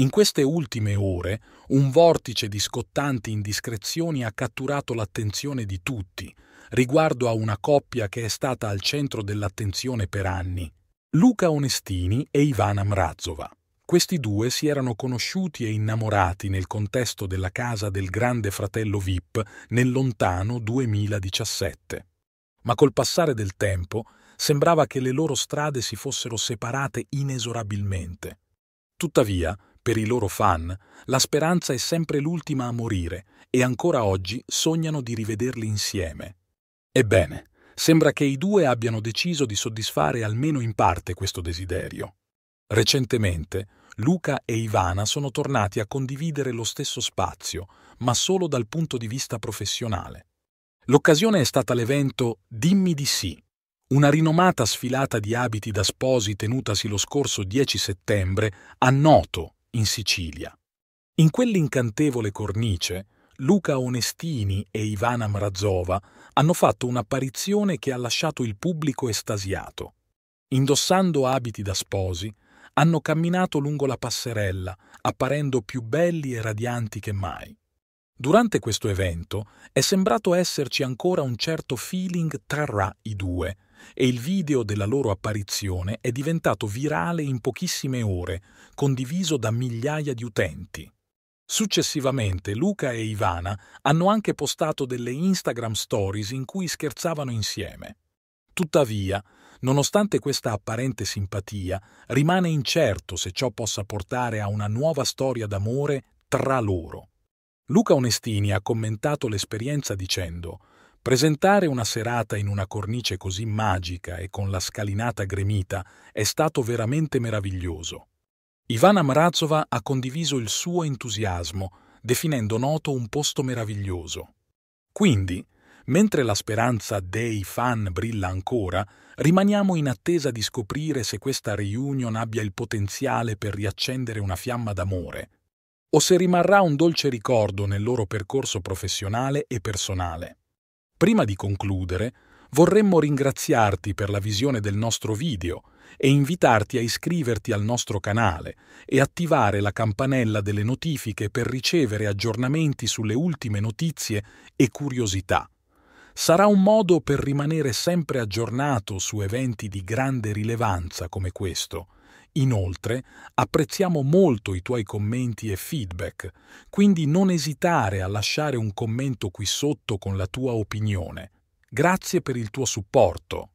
In queste ultime ore un vortice di scottanti indiscrezioni ha catturato l'attenzione di tutti riguardo a una coppia che è stata al centro dell'attenzione per anni, Luca Onestini e Ivana Mrazova. Questi due si erano conosciuti e innamorati nel contesto della casa del grande fratello VIP nel lontano 2017. Ma col passare del tempo sembrava che le loro strade si fossero separate inesorabilmente. Tuttavia, per i loro fan, la speranza è sempre l'ultima a morire e ancora oggi sognano di rivederli insieme. Ebbene, sembra che i due abbiano deciso di soddisfare almeno in parte questo desiderio. Recentemente, Luca e Ivana sono tornati a condividere lo stesso spazio, ma solo dal punto di vista professionale. L'occasione è stata l'evento Dimmi di sì, una rinomata sfilata di abiti da sposi tenutasi lo scorso 10 settembre a Noto, in Sicilia. In quell'incantevole cornice, Luca Onestini e Ivana Mrazova hanno fatto un'apparizione che ha lasciato il pubblico estasiato. Indossando abiti da sposi, hanno camminato lungo la passerella, apparendo più belli e radianti che mai. Durante questo evento è sembrato esserci ancora un certo feeling tra i due e il video della loro apparizione è diventato virale in pochissime ore, condiviso da migliaia di utenti. Successivamente Luca e Ivana hanno anche postato delle Instagram stories in cui scherzavano insieme. Tuttavia, nonostante questa apparente simpatia, rimane incerto se ciò possa portare a una nuova storia d'amore tra loro. Luca Onestini ha commentato l'esperienza dicendo Presentare una serata in una cornice così magica e con la scalinata gremita è stato veramente meraviglioso. Ivana Mrazova ha condiviso il suo entusiasmo, definendo noto un posto meraviglioso. Quindi, mentre la speranza dei fan brilla ancora, rimaniamo in attesa di scoprire se questa reunion abbia il potenziale per riaccendere una fiamma d'amore, o se rimarrà un dolce ricordo nel loro percorso professionale e personale. Prima di concludere, vorremmo ringraziarti per la visione del nostro video e invitarti a iscriverti al nostro canale e attivare la campanella delle notifiche per ricevere aggiornamenti sulle ultime notizie e curiosità. Sarà un modo per rimanere sempre aggiornato su eventi di grande rilevanza come questo Inoltre, apprezziamo molto i tuoi commenti e feedback, quindi non esitare a lasciare un commento qui sotto con la tua opinione. Grazie per il tuo supporto.